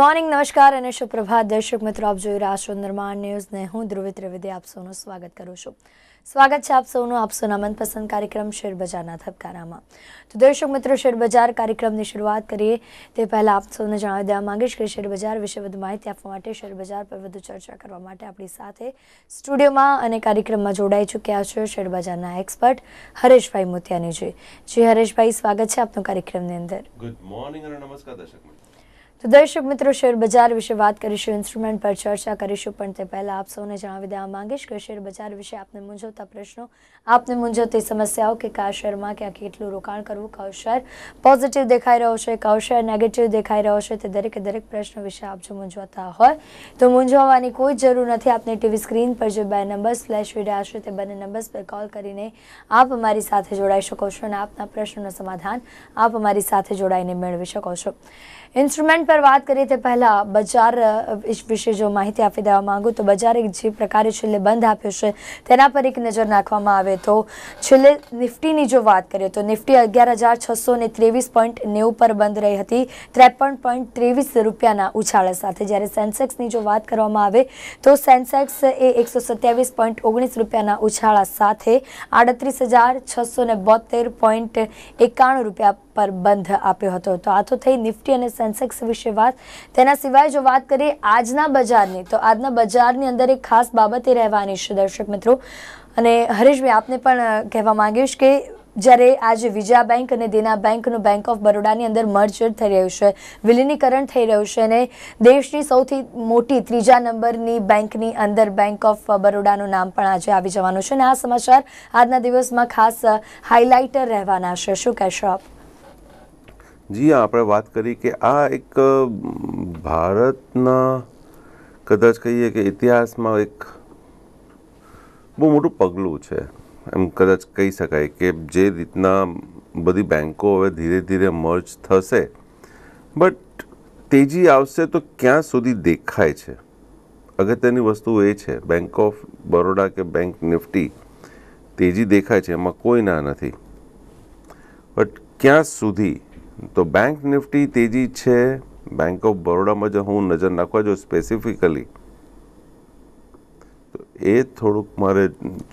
Morning નમસ્કાર અને સુપ્રભાત દર્શક મિત્રો આપ જોઈ રહ્યા છો નિર્માણ ન્યૂઝને હું ધ્રુવી ત્રિવેદી આપ સૌનું સ્વાગત કરું છું સ્વાગત છે આપ સૌનું આપ સૌના મનપસંદ કાર્યક્રમ શેરબજારના ધબકારામાં તો દર્શક મિત્રો શેરબજાર કાર્યક્રમની શરૂઆત કરીએ તે પહેલાં આપ સૌને જણાવી દેવા માંગીશ કે શેરબજાર વિશે વધુ માહિતી આપવા માટે શેરબજાર પર વધુ ચર્ચા કરવા માટે આપણી સાથે સ્ટુડિયોમાં અને કાર્યક્રમમાં જોડાઈ ચૂક્યા છે શેરબજારના એક્સપર્ટ હરેશભાઈ મોતિયાનીજી જી હરેશભાઈ સ્વાગત છે આપનું કાર્યક્રમની અંદર ગુડ મોર્નિંગ અને નમસ્કાર દર્શક મિત્રો તો દર્શક મિત્રો શેર બજાર વિશે વાત કરીશું ઇન્સ્ટ્રુમેન્ટ પર ચર્ચા કરીશું પણ તે પહેલાં આપ સૌને જણાવી દેવા માંગીશ કે શેર બજાર વિશે આપને મૂંઝવતા પ્રશ્નો આપને મૂંઝવતી સમસ્યાઓ કે કયા શેરમાં ક્યાં કેટલું રોકાણ કરવું કયો શેર પોઝિટિવ દેખાઈ રહ્યો છે કયો શેર નેગેટિવ દેખાઈ રહ્યો છે તે દરેકે દરેક પ્રશ્ન વિશે આપ જો મૂંઝવતા હોય તો મૂંઝવવાની કોઈ જરૂર નથી આપની ટીવી સ્ક્રીન પર જે બે નંબર્સ ફ્લેશ થઈ રહ્યા છે તે બંને નંબર્સ પર કોલ કરીને આપ અમારી સાથે જોડાઈ શકો છો અને આપના પ્રશ્નોનું સમાધાન આપ અમારી સાથે જોડાઈને મેળવી શકો છો ઇન્સ્ટ્રુમેન્ટ પર વાત કરીએ તે પહેલાં બજાર વિશે જો માહિતી આપી દેવા માંગુ તો બજારે જે પ્રકારે છેલ્લે બંધ આપ્યો છે તેના પર એક નજર નાખવામાં આવે તો છેલ્લે નિફ્ટીની જો વાત કરીએ તો નિફ્ટી અગિયાર હજાર છસો ને ત્રેવીસ પોઈન્ટ નેવું પર બંધ રહી હતી ત્રેપન પોઈન્ટ ત્રેવીસ રૂપિયાના ઉછાળા સાથે જ્યારે સેન્સેક્સની જો વાત કરવામાં આવે તો સેન્સેક્સ એ એકસો સત્યાવીસ પોઈન્ટ ઓગણીસ રૂપિયાના ઉછાળા સાથે આડત્રીસ હજાર છસો ને બોતેર પોઈન્ટ એકાણું રૂપિયા પર બંધ આપ્યો હતો તો આ તો થઈ નિફ્ટી અને સેન્સેક્સ વિશે વાત તેના સિવાય જો વાત કરીએ આજના બજારની તો આજના બજારની અંદર એક ખાસ બાબત એ રહેવાની છે દર્શક મિત્રો અને હરીશભાઈ આપને પણ કહેવા માંગીશ કે જ્યારે આજે વિજયા બેંક અને દેના બેંકનું બેંક ઓફ બરોડાની અંદર મર્જર થઈ રહ્યું છે વિલીનીકરણ થઈ રહ્યું છે અને દેશની સૌથી મોટી ત્રીજા નંબરની બેંકની અંદર બેંક ઓફ બરોડાનું નામ પણ આજે આવી જવાનું છે અને આ સમાચાર આજના દિવસમાં ખાસ હાઇલાઇટર રહેવાના છે શું કહેશો આપ જી હા આપણે વાત કરી કે આ એક ભારતના કદાચ કહીએ કે ઇતિહાસમાં એક બહુ મોટું પગલું છે એમ કદાચ કહી શકાય કે જે રીતના બધી બેન્કો હવે ધીરે ધીરે મર્જ થશે બટ તેજી આવશે તો ક્યાં સુધી દેખાય છે અગત્યની વસ્તુ એ છે બેંક ઓફ બરોડા કે બેંક નિફ્ટી તેજી દેખાય છે એમાં કોઈ ના નથી બટ ક્યાં સુધી તો બેંક નિફ્ટી તેજી છે બેંક ઓફ બરોડામાં જો હું નજર નાખવા જો સ્પેસિફિકલી તો એ થોડુંક મારે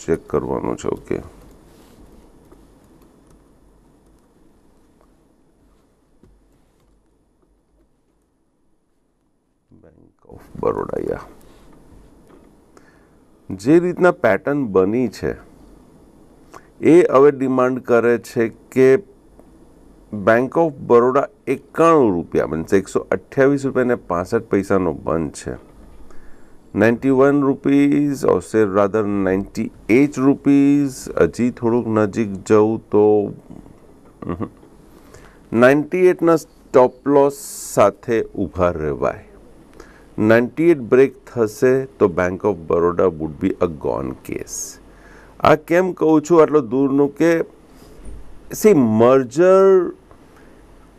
ચેક કરવાનું છે ઓકે બેંક ઓફ બરોડા યા જે રીતના પેટર્ન બની છે એ હવે ડિમાન્ડ કરે છે કે બેંક ઓફ બરોડા એકાણું રૂપિયા બનશે એકસો અઠ્યાવીસ રૂપિયાને પાસઠ પૈસાનો બંધ છે ninety one rupees or rather ninety eight rupees હજી થોડુંક નજીક જવું તો નાઇન્ટી એટના સ્ટોપ લોસ સાથે ઊભા રહેવાય નાઇન્ટી એટ બ્રેક થશે તો bank of Baroda would be a gone case આ કેમ કહું છું આટલો દૂરનું કે સી મર્જર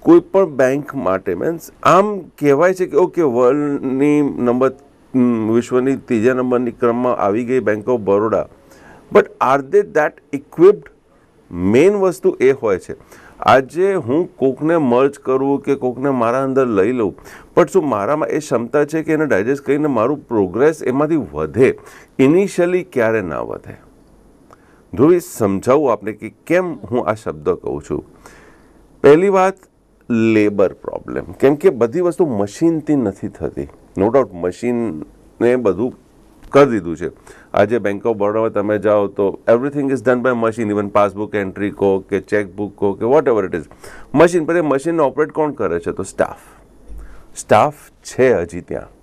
કોઈ પણ બેંક માટે મીન્સ આમ કહેવાય છે કે ઓકે વર્લ્ડની નંબર વિશ્વની ત્રીજા નંબરની ક્રમમાં આવી ગઈ bank of Baroda but are they that equipped main વસ્તુ એ હોય છે આજે હું કોકને મર્જ કરું કે કોકને મારા અંદર લઈ લઉં બટ શું મારામાં એ ક્ષમતા છે કે એને ડાયજેસ્ટ કરીને મારું પ્રોગ્રેસ એમાંથી વધે ઇનિશિયલી ક્યારે ના વધે ધ્રુવી સમજાવું આપણે કે કેમ હું આ શબ્દ કહું છું પહેલી વાત લેબર પ્રોબ્લેમ કેમ કે બધી વસ્તુ મશીનથી નથી થતી નો ડાઉટ મશીનને બધું કરી દીધું છે આજે બેંક ઓફ બરોડામાં તમે જાઓ તો everything is done by machine even passbook entry કહો કે ચેકબુક કહો કે whatever it is machine પર એ મશીનને ઓપરેટ કોણ કરે છે તો સ્ટાફ સ્ટાફ છે હજી ત્યાં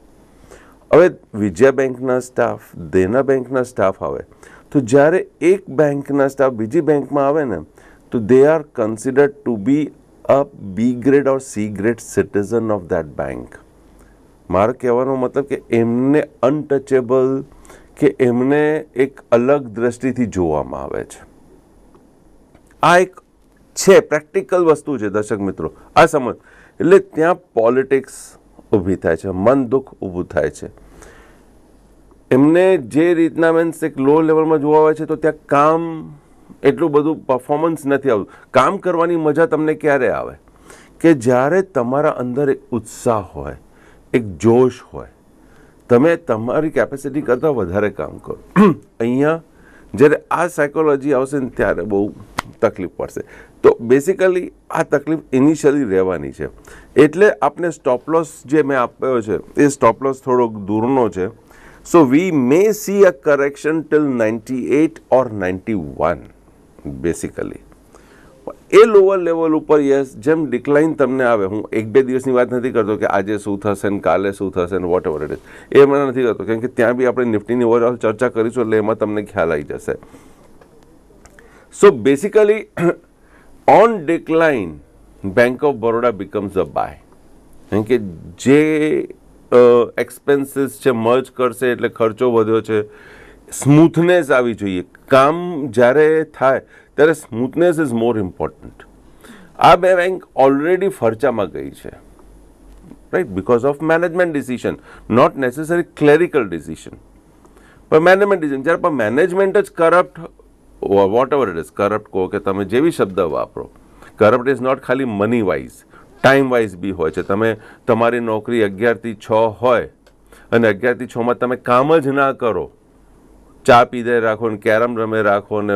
હવે વિજયા બેંકના સ્ટાફ દેના બેંકના સ્ટાફ આવે તો જ્યારે એક બેંકના સ્ટાફ બીજી બેંકમાં આવે ને તો they are consider to be a B grade or C grade citizen of that bank મારો કહેવાનો મતલબ કે એમને અનટચેબલ કે એમને એક અલગ દ્રષ્ટિથી જોવામાં આવે છે આ એક છે પ્રેક્ટિકલ વસ્તુ છે દર્શક મિત્રો આ સમજ એટલે ત્યાં પોલિટિક્સ ઊભી થાય છે મન દુઃખ ઊભું થાય છે એમને જે રીતના મીન્સ એક લો લેવલમાં જોવા આવે છે તો ત્યાં કામ એટલું બધું પરફોર્મન્સ નથી આવતું કામ કરવાની મજા તમને ક્યારે આવે કે જ્યારે તમારા અંદર એક ઉત્સાહ હોય એક જોશ હોય તમે તમારી કેપેસિટી કરતાં વધારે કામ કરો અહીંયા જ્યારે આ સાયકોલોજી આવશે ને ત્યારે બહુ તકલીફ પડશે તો બેસિકલી આ તકલીફ ઇનિશિયલી રહેવાની છે એટલે આપણે સ્ટોપલોસ જે મેં આપ્યો છે એ સ્ટોપલોસ થોડોક દૂરનો છે So we may see a correction till 98 or 91 basically. એ લોવર લેવલ ઉપર યસ જેમ ડિક્લાઇન તમને આવે હું એક બે દિવસની વાત નથી કરતો કે આજે શું થશે ને કાલે શું થશે ને વોટ એવર ઇટ ઇઝ એ મને નથી કરતો કેમ કે ત્યાં બી આપણે નિફ્ટીની ઓવરઓલ ચર્ચા કરીશું એટલે એમાં તમને ખ્યાલ આવી જશે so basically on decline bank of Baroda becomes a buy કેમ કે જે એક્સપેન્સીસ છે મર્જ કરશે એટલે ખર્ચો વધ્યો છે સ્મૂથનેસ આવી જોઈએ કામ જ્યારે થાય ત્યારે સ્મૂથનેસ ઇઝ મોર ઇમ્પોર્ટન્ટ આ બે બેંક ઓલરેડી ફરચામાં ગઈ છે right because of management decision not necessary clerical decision પણ મેનેજમેન્ટ ડિસિઝન જ્યારે પણ મેનેજમેન્ટ જ corrupt whatever it is corrupt કહો કે તમે જેવી શબ્દ વાપરો કરપ્ટ ઇઝ નોટ ખાલી મની વાઇઝ ટાઈમ વાઇઝ બી હોય છે તમે તમારી નોકરી અગિયારથી છ હોય અને અગિયારથી છમાં તમે કામ જ ના કરો ચા પીધે રાખો ને કેરમ રમે રાખો ને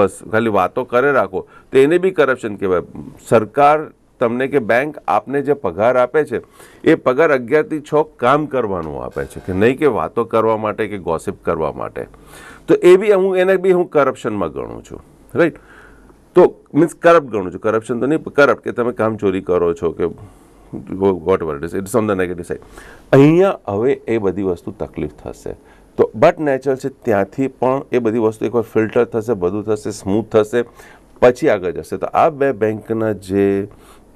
બસ ખાલી વાતો કરે રાખો તો એને બી કરપ્શન કહેવાય સરકાર તમને કે બેંક આપને જે પગાર આપે છે એ પગાર અગિયારથી છ કામ કરવાનું આપે છે કે નહીં કે વાતો કરવા માટે કે ગોસિપ કરવા માટે તો એ બી હું એને બી હું કરપ્શનમાં ગણું છું રાઈટ तो मींस करप्ट गर्नु जो करप्शन तो नहीं पर करप्ट के तुम्हें काम चोरी करो छो के whatever it is it's on the negative side અહીંયા હવે એ બધી વસ્તુ તકલીફ થશે તો બટ નેચરલ સે ત્યાંથી પણ એ બધી વસ્તુ એકવાર ફિલ્ટર થશે બધું થશે સ્મૂથ થશે પછી આગળ જશે તો આ બે બેંકના જે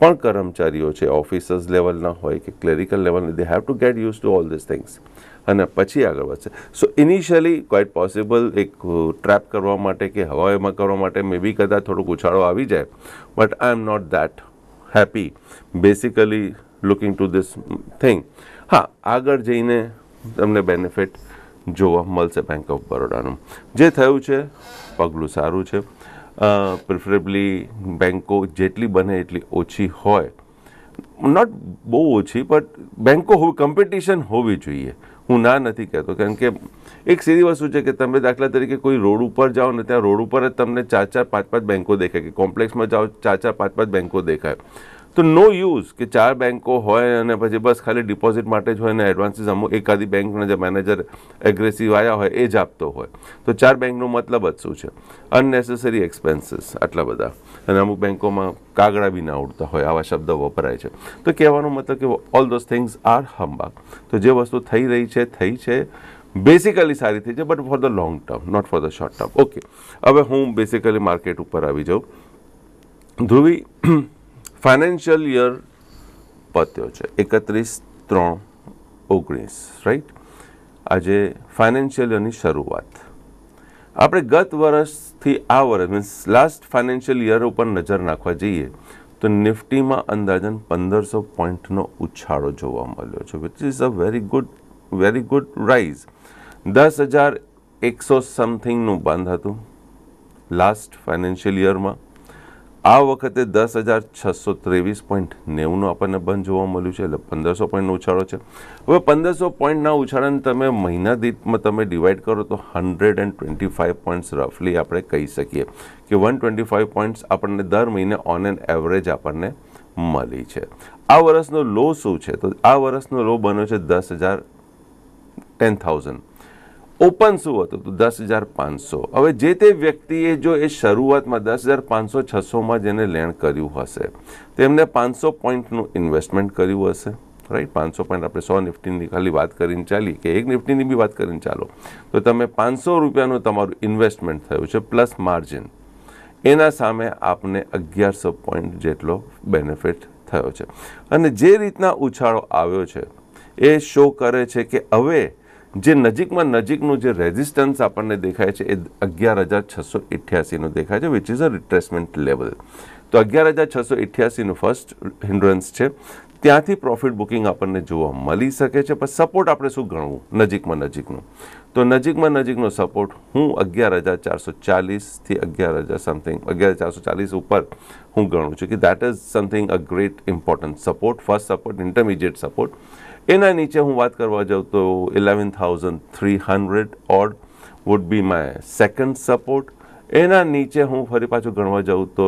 પણ કર્મચારીઓ છે ઓફિસર્સ લેવલના હોય કે clerical level they have to get use to all this things અને પછી આગળ વધશે સો ઇનિશિયલી ક્વાઇટ પોસિબલ એક ટ્રેપ કરવા માટે કે હવાઈમાં કરવા માટે મે બી કદાચ થોડોક ઉછાળો આવી જાય but I am not that happy basically looking to this thing હા આગળ જઈને તમને બેનિફિટ જોવા મળશે બેંક ઓફ બરોડાનું જે થયું છે પગલું સારું છે પ્રિફરેબલી બેન્કો જેટલી બને એટલી ઓછી હોય નોટ બહુ ઓછી બટ બેન્કો કમ્પિટિશન હોવી જોઈએ હું ના નથી કહેતો કારણ કે એક સીધી વસ્તુ છે કે તમે દાખલા તરીકે કોઈ રોડ ઉપર જાઓ ને ત્યાં રોડ ઉપર જ તમને ચાર ચાર પાંચ પાંચ બેન્કો દેખાય કે કોમ્પ્લેક્સમાં જાઓ ચાર ચાર પાંચ પાંચ બેન્કો દેખાય તો નો યુઝ કે ચાર બેન્કો હોય અને પછી બસ ખાલી ડિપોઝિટ માટે જ હોય અને એડવાન્સીસ અમુક એકાદી બેંકના જે મેનેજર એગ્રેસિવ આવ્યા હોય એ જ આપતો હોય તો ચાર બેંકનો મતલબ જ શું છે અનનેસેસરી એક્સપેન્સીસ આટલા બધા અને અમુક બેંકોમાં કાગડા બી ના ઉડતા હોય આવા શબ્દો વપરાય છે તો કહેવાનો મતલબ કે ઓલ ધોઝ થિંગ્સ આર હમ્બા તો જે વસ્તુ થઈ રહી છે થઈ છે બેસિકલી સારી થઈ છે but for the long term not for the short term okay હવે હું બેસિકલી માર્કેટ ઉપર આવી જાઉં ધ્રુવી ફાઇનાન્શિયલ યર પત્યો છે એકત્રીસ ત્રણ ઓગણીસ રાઈટ આજે ફાઇનાન્શિયલ યરની શરૂઆત આપણે ગત વર્ષથી આ વર્ષ મીન્સ લાસ્ટ ફાઇનાન્શિયલ યર ઉપર નજર નાખવા જઈએ તો નિફ્ટીમાં અંદાજન પંદરસો પોઈન્ટનો ઉછાળો જોવા મળ્યો છે which is a very good very good rise દસ હજાર એકસો સમથિંગનું બંધ હતું લાસ્ટ ફાઇનાન્શિયલ યરમાં આ વખતે દસ હજાર છસો ત્રેવીસ પોઈન્ટ નેવુંનું આપણને બંધ જોવા મળ્યું છે એટલે પંદરસો પોઈન્ટનો ઉછાળો છે હવે પંદરસો પોઈન્ટના ઉછાળાને તમે મહિના દીઠમાં તમે ડિવાઈડ કરો તો hundred and twenty five points રફલી આપણે કહી શકીએ કે વન ટ્વેન્ટી ફાઇવ પોઈન્ટ્સ આપણને દર મહિને ઓન એન એવરેજ આપણને મળી છે આ વર્ષનો લો શું છે તો આ વર્ષનો લો બન્યો છે દસ હજાર ટેન થાઉઝન્ડ ઓપન શું હતું તો દસ હજાર પાંચસો હવે જે તે વ્યક્તિએ જો એ શરૂઆતમાં દસ હજાર પાંચસો છસોમાં જેને લેણ કર્યું હશે તેમને પાંચસો પોઈન્ટનું ઇન્વેસ્ટમેન્ટ કર્યું હશે રાઈટ પાંચસો પોઈન્ટ આપણે સો નિફ્ટીની ખાલી વાત કરીને ચાલી કે એક નિફ્ટીની બી વાત કરીને ચાલો તો તમે પાંચસો રૂપિયાનું તમારું ઇન્વેસ્ટમેન્ટ થયું છે પ્લસ માર્જિન એના સામે આપને અગિયારસો પોઈન્ટ જેટલો બેનિફિટ થયો છે અને જે રીતના ઉછાળો આવ્યો છે એ શો કરે છે કે હવે જે નજીકમાં નજીકનું જે રેઝિસ્ટન્સ આપણને દેખાય છે એ અગિયાર હજાર છસો અઠ્યાસીનું દેખાય છે which is a retracement level તો અગિયાર હજાર છસો ઇઠ્યાસીનું ફર્સ્ટ હિન્ડ્રન્સ છે ત્યાંથી પ્રોફિટ બુકિંગ આપણને જોવા મળી શકે છે પણ સપોર્ટ આપણે શું ગણવું નજીકમાં નજીકનું તો નજીકમાં નજીકનો સપોર્ટ હું અગિયાર હજાર ચારસો ચાલીસથી અગિયાર હજાર સમથિંગ અગિયાર ચારસો ચાલીસ ઉપર હું ગણું છું કે that is something a great important support first support intermediate support એના નીચે હું વાત કરવા જાઉં તો eleven thousand three hundred odd would be my second support એના નીચે હું ફરી પાછું ગણવા જાઉં તો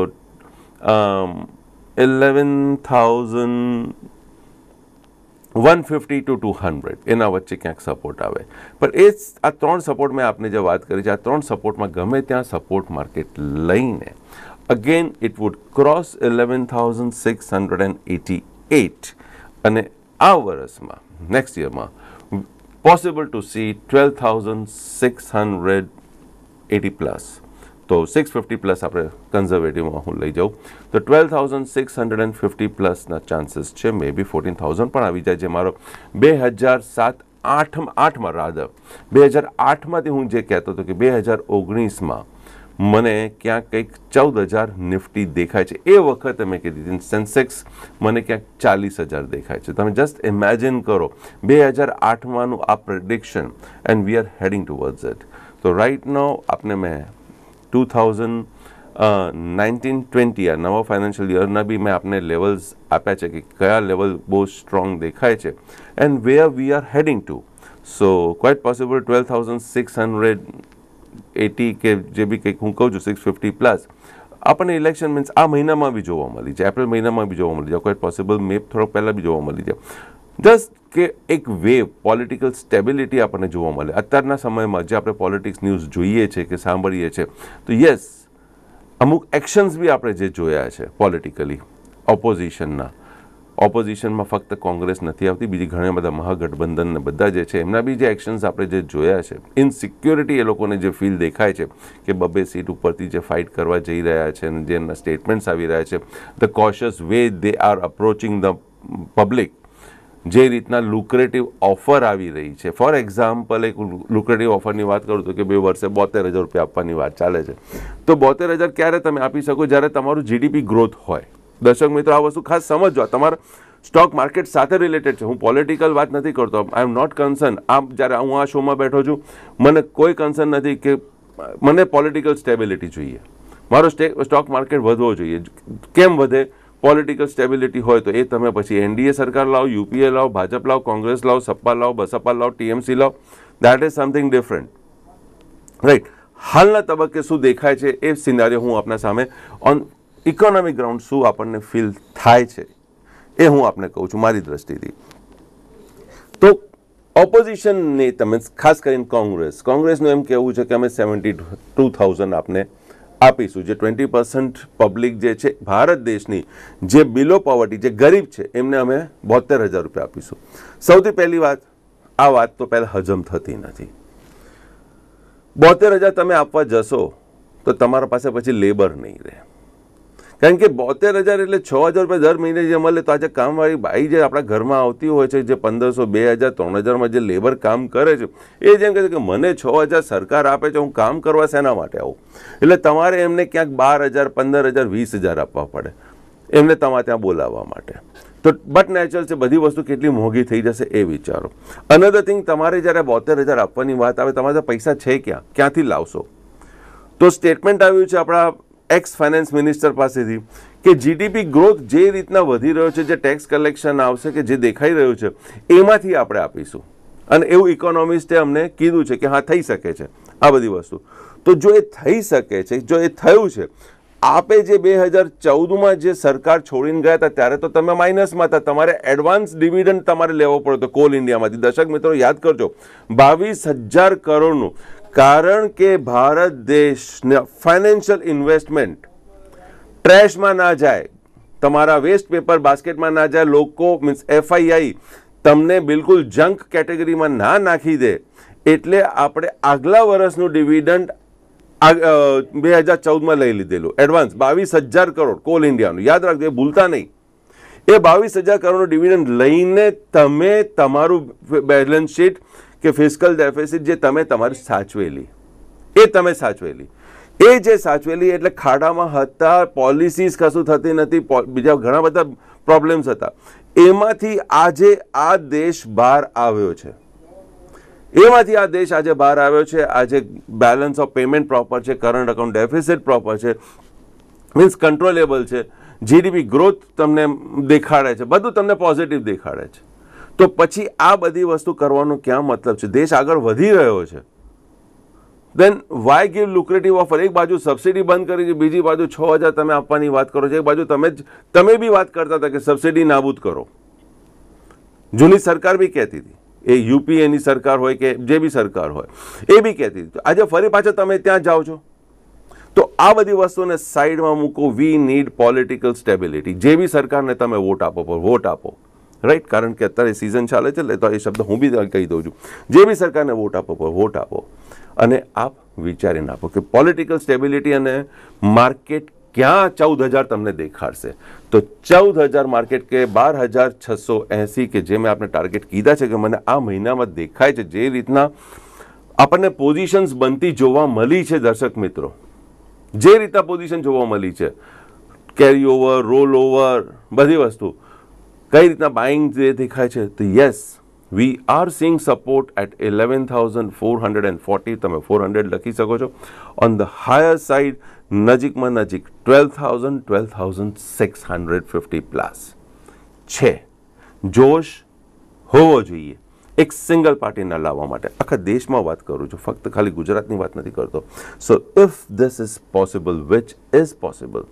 eleven thousand one fifty to two hundred એના વચ્ચે ક્યાંક સપોર્ટ આવે પણ એ આ ત્રણ સપોર્ટ મેં આપને જે વાત કરી છે આ ત્રણ સપોર્ટમાં ગમે ત્યાં સપોર્ટ માર્કેટ લઈને again it would cross eleven thousand six hundred and eighty eight અને આ વર્ષમાં નેક્સ્ટ યરમાં possible to see twelve thousand six hundred eighty plus તો સિક્સ ફિફ્ટી પ્લસ આપણે કન્ઝર્વેટિવમાં હું લઈ જાઉં તો twelve thousand six hundred and fifty પ્લસના ચાન્સીસ છે મે બી ફોર્ટીન થાઉઝન્ડ પણ આવી જાય જે મારો બે હજાર સાત આઠ આઠમાં રાધવ બે હજાર આઠમાંથી હું જે કહેતો હતો કે બે હજાર ઓગણીસમાં મને ક્યાંક કંઈક ચૌદ હજાર નિફ્ટી દેખાય છે એ વખતે મેં કીધી હતી સેન્સેક્સ મને ક્યાંક ચાલીસ હજાર દેખાય છે તમે જસ્ટ ઇમેજિન કરો બે હજાર આઠમાંનું આ prediction and we are heading towards it તો રાઈટ નો આપને મેં ટુ થાઉઝન્ડ નાઇન્ટીન ટ્વેન્ટી આ નવા ફાઇનાન્શિયલ યરના બી મેં આપને લેવલ્સ આપ્યા છે કે કયા લેવલ બહુ સ્ટ્રોંગ દેખાય છે and where we are heading to so quite possible twelve thousand six hundred eighty કે જે બી કંઈક હું કહું છું સિક્સ ફિફ્ટી પ્લસ આપણને ઇલેક્શન મીન્સ આ મહિનામાં બી જોવા મળી જાય એપ્રિલ મહિનામાં બી જોવા મળી જાય કોઈ પોસિબલ મેપ થોડોક પહેલાં બી જોવા મળી જાય જસ્ટ કે એક વેવ પોલિટિકલ સ્ટેબિલિટી આપણને જોવા મળે અત્યારના સમયમાં જે આપણે પોલિટિક્સ ન્યૂઝ જોઈએ છે કે સાંભળીએ છીએ તો યસ અમુક એક્શન્સ બી આપણે જે જોયા છે પોલિટિકલી ઓપોઝિશનના ઓપોઝિશનમાં ફક્ત કોંગ્રેસ નથી આવતી બીજી ઘણા બધા મહાગઠબંધન બધા જે છે એમના બી જે એક્શન્સ આપણે જે જોયા છે ઇનસિક્યોરિટી એ લોકોને જે ફીલ દેખાય છે કે બબે સીટ ઉપરથી જે ફાઇટ કરવા જઈ રહ્યા છે અને જે એમના સ્ટેટમેન્ટ્સ આવી રહ્યા છે the cautious way they are approaching the public જે રીતના લુક્રેટિવ ઓફર આવી રહી છે ફોર એક્ઝામ્પલ એક લુક્રેટિવ ઓફરની વાત કરું તો કે બે વર્ષે બોતેર હજાર રૂપિયા આપવાની વાત ચાલે છે તો બોતેર હજાર ક્યારે તમે આપી શકો જ્યારે તમારું જીડીપી ગ્રોથ હોય દર્શક મિત્રો આ વસ્તુ ખાસ સમજવા તમારે સ્ટોક માર્કેટ સાથે રિલેટેડ છે હું પોલિટિકલ વાત નથી કરતો આઈ એમ નોટ કન્સર્ન આ જ્યારે હું આ શોમાં બેઠો છું મને કોઈ કન્સર્ન નથી કે મને પોલિટિકલ સ્ટેબિલિટી જોઈએ મારો સ્ટોક માર્કેટ વધવો જોઈએ કેમ વધે પોલિટિકલ સ્ટેબિલિટી હોય તો એ તમે પછી એનડીએ સરકાર લાવો યુપીએ લાવો ભાજપ લાવો કોંગ્રેસ લાવો સપા લાવો બસપા લાવો ટીએમસી લાવો that is something different right હાલના તબક્કે શું દેખાય છે એ સિનારીઓ હું આપના સામે ઓન ઇકોનોમિક ગ્રાઉન્ડ શું આપણને ફીલ થાય છે એ હું આપને કહું છું મારી દ્રષ્ટિથી તો ઓપોઝિશનને તમે ખાસ કરીને કોંગ્રેસ કોંગ્રેસનું એમ કહેવું છે કે અમે સેવન્ટી ટુ થાઉઝન્ડ આપને આપીશું જે ટ્વેન્ટી પર્સન્ટ પબ્લિક જે છે ભારત દેશની જે બિલો પોવર્ટી જે ગરીબ છે એમને અમે બોતેર હજાર રૂપિયા આપીશું સૌથી પહેલી વાત આ વાત તો પહેલાં હજમ થતી નથી બોતેર હજાર તમે આપવા જશો તો તમારા પાસે પછી લેબર નહીં રહે કારણ કે બોતેર હજાર એટલે છ હજાર રૂપિયા દર મહિને જે મળે તો આજે કામવાળી બાઈ જે આપણા ઘરમાં આવતી હોય છે જે પંદરસો બે હજાર ત્રણ હજારમાં જે લેબર કામ કરે છે એ જેમ કહે છે કે મને છ હજાર સરકાર આપે છે હું કામ કરવા શેના માટે આવું એટલે તમારે એમને ક્યાંક બાર હજાર પંદર હજાર વીસ હજાર આપવા પડે એમને તમારે ત્યાં બોલાવવા માટે તો બટ નેચરલ છે બધી વસ્તુ કેટલી મોંઘી થઈ જશે એ વિચારો અનધર થિંગ તમારે જ્યારે બોતેર હજાર આપવાની વાત આવે તમારે પૈસા છે ક્યાં ક્યાંથી લાવશો તો સ્ટેટમેન્ટ આવ્યું છે આપણા એક્સ ફાઇનાન્સ મિનિસ્ટર પાસેથી કે જીડીપી ગ્રોથ જે રીતના વધી રહ્યો છે જે ટેક્સ કલેક્શન આવશે કે જે દેખાઈ રહ્યું છે એમાંથી આપણે આપીશું અને એવું ઇકોનોમિસ્ટે અમને કીધું છે કે હા થઈ શકે છે આ બધી વસ્તુ તો જો એ થઈ શકે છે જો એ થયું છે આપે જે બે હજાર ચૌદમાં જે સરકાર છોડીને ગયા હતા ત્યારે તો તમે માઇનસમાં હતા તમારે એડવાન્સ ડિવિડન્ડ તમારે લેવો પડ્યો હતો કોલ ઇન્ડિયામાંથી દર્શક મિત્રો યાદ કરજો બાવીસ હજાર કરોડનું કારણ કે ભારત દેશના ફાઇનાન્શિયલ ઇન્વેસ્ટમેન્ટ ટ્રેશમાં ના જાય તમારા વેસ્ટ પેપર બાસ્કેટમાં ના જાય લોકો મીન્સ એફઆઈઆઈ તમને બિલકુલ જંક કેટેગરીમાં ના નાખી દે એટલે આપણે આગલા વર્ષનું ડિવિડન્ડ બે હજાર ચૌદમાં લઈ લીધેલું એડવાન્સ બાવીસ હજાર કરોડ કોલ ઇન્ડિયાનું યાદ રાખજો ભૂલતા નહીં એ બાવીસ હજાર કરોડનું ડિવિડન્ડ લઈને તમે તમારું બેલેન્સ શીટ કે ફિઝિકલ ડેફિસિટ જે તમે તમારી સાચવેલી એ તમે સાચવેલી એ જે સાચવેલી એટલે ખાડામાં હતા પોલિસીસ કશું થતી નથી બીજા ઘણા બધા પ્રોબ્લેમ્સ હતા એમાંથી આજે આ દેશ બહાર આવ્યો છે એમાંથી આ દેશ આજે બહાર આવ્યો છે આજે બેલેન્સ ઓફ પેમેન્ટ પ્રોપર છે કરંટ અકાઉન્ટ ડેફિસિટ પ્રોપર છે મીન્સ કંટ્રોલેબલ છે જીડીપી ગ્રોથ તમને દેખાડે છે બધું તમને પોઝિટિવ દેખાડે છે તો પછી આ બધી વસ્તુ કરવાનો ક્યાં મતલબ છે દેશ આગળ વધી રહ્યો છે then why give lucrative offer એક બાજુ સબસિડી બંધ કરી છે બીજી બાજુ છ હજાર તમે આપવાની વાત કરો છો એક બાજુ તમે જ તમે બી વાત કરતા હતા કે સબસિડી નાબૂદ કરો જૂની સરકાર બી કહેતી હતી એ યુપીએની સરકાર હોય કે જે બી સરકાર હોય એ બી કહેતી હતી આજે ફરી પાછા તમે ત્યાં જાઓ છો તો આ બધી વસ્તુને સાઈડમાં મૂકો વી નીડ પોલિટિકલ સ્ટેબિલિટી જે બી સરકારને તમે વોટ આપો પર વોટ આપો રાઈટ કારણ કે અત્યારે સિઝન ચાલે છે એટલે તો એ શબ્દ હું બી કહી દઉં છું જે બી સરકારને વોટ આપો વોટ આપો અને આપ વિચારીને આપો કે પોલિટિકલ સ્ટેબિલિટી અને માર્કેટ ક્યાં ચૌદ હજાર તમને દેખાડશે તો ચૌદ હજાર માર્કેટ કે બાર હજાર છસો એંસી કે જે મેં આપને ટાર્ગેટ કીધા છે કે મને આ મહિનામાં દેખાય છે જે રીતના આપણને પોઝિશન્સ બનતી જોવા મળી છે દર્શક મિત્રો જે રીતના પોઝિશન જોવા મળી છે કેરી ઓવર રોલ ઓવર બધી વસ્તુ કઈ રીતના બાઇંગ જે દેખાય છે તો yes we are seeing support at eleven thousand four hundred and forty તમે ફોર હંડ્રેડ લખી શકો છો ઓન ધ હાયર સાઈડ નજીકમાં નજીક twelve thousand twelve thousand six hundred fifty plus છે જોશ હોવો જોઈએ એક સિંગલ પાર્ટીને લાવવા માટે આખા દેશમાં વાત કરું છું ફક્ત ખાલી ગુજરાતની વાત નથી કરતો so if this is possible which is possible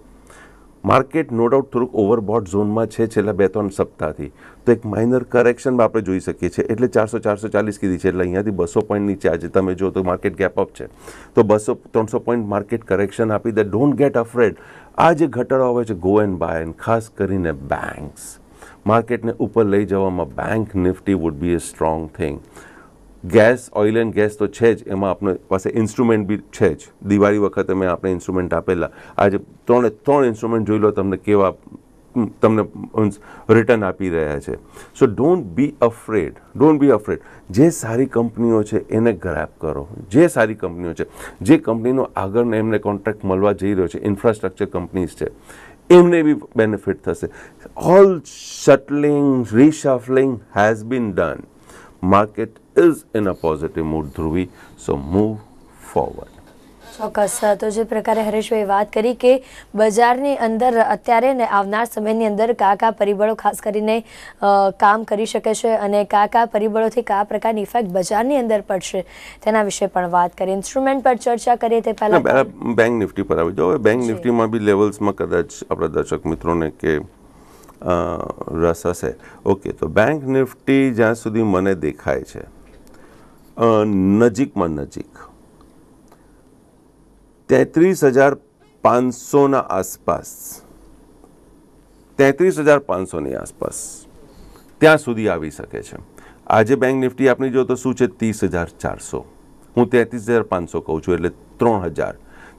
market no doubt થોડુંક ઓવરબોટ ઝોનમાં છે છેલ્લા બે ત્રણ સપ્તાહથી તો એક માઇનર કરેક્શન આપણે જોઈ શકીએ છીએ એટલે ચારસો ચારસો ચાલીસ કીધી છે એટલે અહીંયાથી બસો પોઈન્ટ નીચે આજે તમે જો તો માર્કેટ ગેપ અપ છે તો બસો ત્રણસો પોઈન્ટ માર્કેટ કરેક્શન આપી દે ડોન્ટ ગેટ અફ્રેડ આ જે ઘટાડો આવે છે ગો એન્ડ બાય એન્ડ ખાસ કરીને બેંક્સ માર્કેટને ઉપર લઈ જવામાં bank nifty would be a strong thing gas oil and gas તો છે જ એમાં આપણે પાસે ઇન્સ્ટ્રુમેન્ટ બી છે જ દિવાળી વખતે મેં આપણે ઇન્સ્ટ્રુમેન્ટ આપેલા આજે ત્રણે ત્રણ ઇન્સ્ટ્રુમેન્ટ જોઈ લો તમને કેવા તમને રિટર્ન આપી રહ્યા છે so don't be afraid don't be afraid જે સારી કંપનીઓ છે એને ગ્રેપ કરો જે સારી કંપનીઓ છે જે કંપનીનો આગળને એમને કોન્ટ્રાક્ટ મળવા જઈ રહ્યો છે ઇન્ફ્રાસ્ટ્રક્ચર કંપનીઝ છે એમને બી બેનિફિટ થશે all shuttling reshuffling has been done market is in a positive mood ધ્રુવી સો મૂવ ફોરવર્ડ ચોક્કસ તો જે પ્રકારે હરેશભાઈ વાત કરી કે બજારની અંદર અત્યારે ને આવનાર સમયની અંદર કા કા પરિબળો ખાસ કરીને કામ કરી શકે છે અને કા કા પરિબળોથી કયા પ્રકારની ઇફેક્ટ બજારની અંદર પડશે તેના વિશે પણ વાત કરી ઇન્સ્ટ્રુમેન્ટ પર ચર્ચા કરીએ તે પહેલાં બેંક નિફ્ટી પર આવી જાઓ બેંક નિફ્ટીમાં બી લેવલ્સમાં કદાચ આપણા દર્શક મિત્રોને કે રસ હશે ઓકે તો બેંક નિફ્ટી જ્યાં સુધી મને દેખાય છે અ નજિક માં નજિક 33500 ના આસપાસ 33500 ની આસપાસ ત્યાં સુધી આવી શકે છે આજે બેંક નિફ્ટી આપણી જો તો સૂચિત 30400 હું 33500 કહો છું એટલે 3000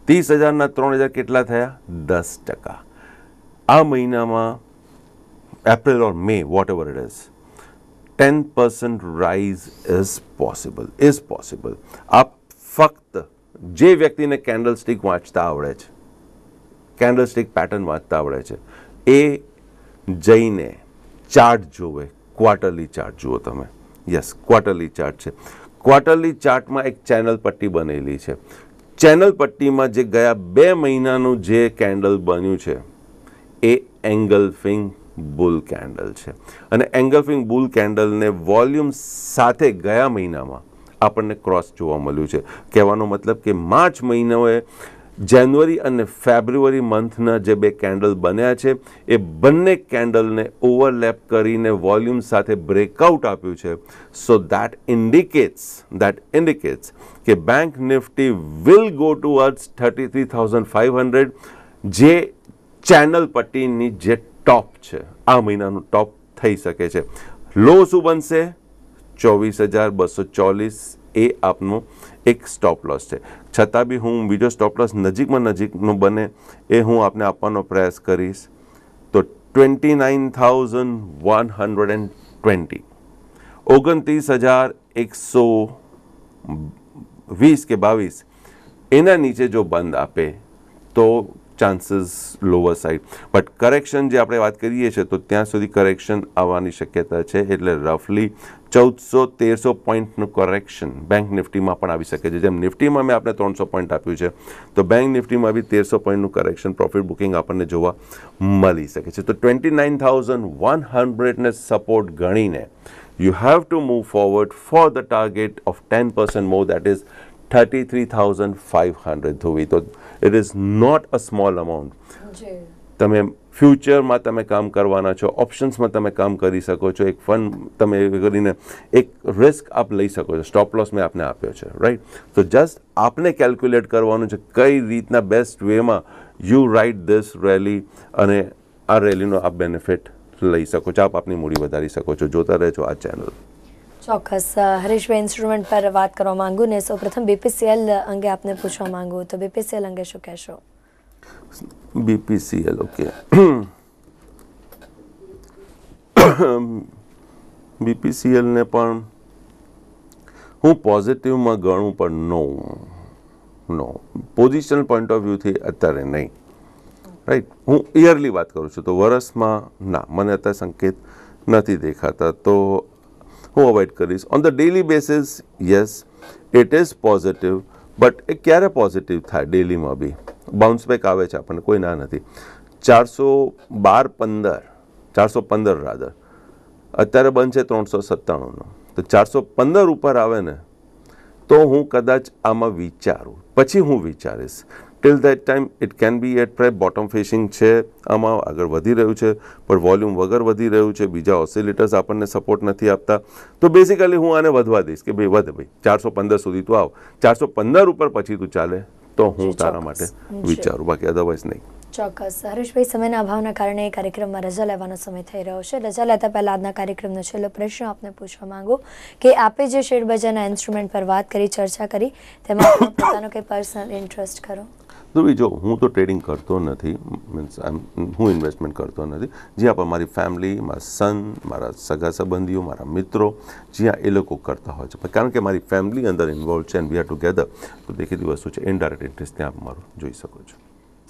30000 ના 3000 કેટલા થયા 10% આ મહિનામાં April or May whatever it is 10% rise is possible is possible આપ ફક્ત જે વ્યક્તિને કેન્ડલ સ્ટિક વાંચતા આવડે છે કેન્ડલ સ્ટિક પેટર્ન વાંચતા આવડે છે એ જઈને ચાર્ટ જોવે ક્વાર્ટરલી ચાર્ટ જુઓ તમે યસ ક્વાર્ટરલી ચાર્ટ છે ક્વાર્ટરલી ચાર્ટમાં એક ચેનલ પટ્ટી બનેલી છે ચેનલ પટ્ટીમાં જે ગયા બે મહિનાનું જે કેન્ડલ બન્યું છે એ એંગલ ફિંગ બુલ કેન્ડલ છે અને એંગલફિંગ બુલ કેન્ડલને વોલ્યુમ સાથે ગયા મહિનામાં આપણને ક્રોસ જોવા મળ્યું છે કહેવાનો મતલબ કે માર્ચ મહિનોએ જાન્યુઆરી અને ફેબ્રુઆરી મંથના જે બે કેન્ડલ બન્યા છે એ બંને કેન્ડલને ઓવરલેપ કરીને વોલ્યુમ સાથે બ્રેકઆઉટ આપ્યું છે so that indicates that indicates કે bank nifty will go to earth thirty three thousand five hundred જે ચેનલ પટ્ટીની જે ટોપ છે આ મહિનાનું ટોપ થઈ શકે છે લો શું બનશે ચોવીસ હજાર બસો ચોલીસ એ આપનું એક સ્ટોપ લોસ છે છતાં બી હું બીજો સ્ટોપ લોસ નજીકમાં નજીકનું બને એ હું આપને આપવાનો પ્રયાસ કરીશ તો twenty nine thousand one hundred and twenty ઓગણત્રીસ હજાર એકસો વીસ કે બાવીસ એના નીચે જો બંધ આપે તો chances lower side but correction જે આપણે વાત કરીએ છીએ તો ત્યાં સુધી કરેક્શન આવવાની શક્યતા છે એટલે રફલી ચૌદસો તેરસો પોઈન્ટનું કરેક્શન બેંક નિફ્ટીમાં પણ આવી શકે છે જેમ નિફ્ટીમાં મેં આપણે ત્રણસો પોઈન્ટ આપ્યું છે તો બેંક નિફ્ટીમાં બી તેરસો પોઈન્ટનું કરેક્શન પ્રોફિટ બુકિંગ આપણને જોવા મળી શકે છે તો ટ્વેન્ટી નાઇન થાઉઝન્ડ વન હંડ્રેડને સપોર્ટ ગણીને you have to move forward for the target of ten percent more that is 33500 ધોવી તો it is not a small amount તમે ફ્યુચરમાં તમે કામ કરવાના છો ઓપ્શન્સમાં તમે કામ કરી શકો છો એક ફંડ તમે કરીને એક રિસ્ક આપ લઈ શકો છો સ્ટોપ લોસ મેં આપને આપ્યો છે રાઈટ તો જસ્ટ આપને કેલ્ક્યુલેટ કરવાનું છે કઈ રીતના બેસ્ટ વેમાં યુ રાઇટ ધીસ રેલી અને આ રેલીનો આપ બેનિફિટ લઈ શકો છો આપ આપની મૂડી વધારી શકો છો જોતા રહેજો આ ચેનલ ચોક્કસ હરીશભાઈ ઇન્સ્ટ્રુમેન્ટ પર વાત કરવા માંગુ ને સૌ પ્રથમ બીપીસીએલ અંગે આપને પૂછવા માંગુ તો બીપીસીએલ અંગે શું કહેશો બીપીસીએલ ઓકે બીપીસીએલને પણ હું પોઝિટિવમાં ગણું પણ no no positional point of વ્યૂથી અત્યારે નહીં રાઈટ હું યરલી વાત કરું છું તો વર્ષમાં ના મને અત્યારે સંકેત નથી દેખાતા તો હું અવોઇડ કરીશ on the daily basis yes it is positive but એ ક્યારે પોઝિટિવ થાય ડેલીમાં બી બાઉન્સ બેક આવે છે આપણને કોઈ ના નથી ચારસો બાર પંદર ચારસો પંદર રાધર અત્યારે બનશે ત્રણસો સત્તાણુંનો તો ચારસો પંદર ઉપર આવે ને તો હું કદાચ આમાં વિચારું પછી હું વિચારીશ till that time it can be at prime bottom facing છે આમાં આગળ વધી રહ્યું છે પણ વોલ્યુમ વગર વધી રહ્યું છે બીજા ઓસિલેટર્સ આપણને સપોર્ટ નથી આપતા તો બેસિકલી હું આને વધવા દઈશ કે ભાઈ વધ ભાઈ ચારસો પંદર સુધી તું આવ ચારસો પંદર ઉપર પછી તું ચાલે તો હું તારા માટે વિચારું બાકી અધરવાઇઝ નહીં ચોક્કસ હરીશભાઈ સમયના અભાવના કારણે એ કાર્યક્રમમાં રજા લેવાનો સમય થઈ રહ્યો છે રજા લેતા પહેલા આજના કાર્યક્રમનો છેલ્લો પ્રશ્ન આપને પૂછવા માંગુ કે આપે જે શેરબજારના ઇન્સ્ટ્રુમેન્ટ પર વાત કરી ચર્ચા કરી તેમાં પોતાનો કંઈ પર્સનલ ઇન્ટરેસ્ટ ખરો ધ્રુવી જો હું તો ટ્રેડિંગ કરતો નથી મીન્સ હું ઇન્વેસ્ટમેન્ટ કરતો નથી જ્યાં પણ મારી ફેમિલી મારા સન મારા સગા સંબંધીઓ મારા મિત્રો જ્યાં એ લોકો કરતા હોય છે કારણ કે મારી ફેમિલી અંદર ઇન્વોલ્વ છે એન્ડ વી આર ટુગેધર તો દેખીતી વસ્તુ છે ઇનડાયરેક્ટ ઇન્ટરેસ્ટ ત્યાં મારું જોઈ શકો છો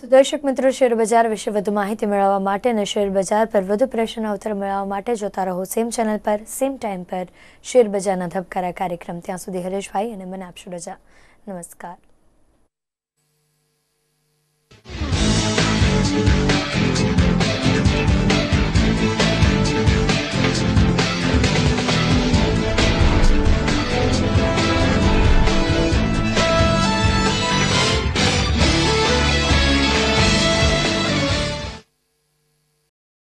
તો દર્શક મિત્રો શેર બજાર વિશે વધુ માહિતી મેળવવા માટે અને શેર બજાર પર વધુ પ્રશ્નના અવતર મેળવવા માટે જોતા રહો સેમ ચેનલ પર સેમ ટાઈમ પર શેર બજારના ધબકારા કાર્યક્રમ ત્યાં સુધી હરેશભાઈ અને મને આપશો રજા નમસ્કાર Thank you.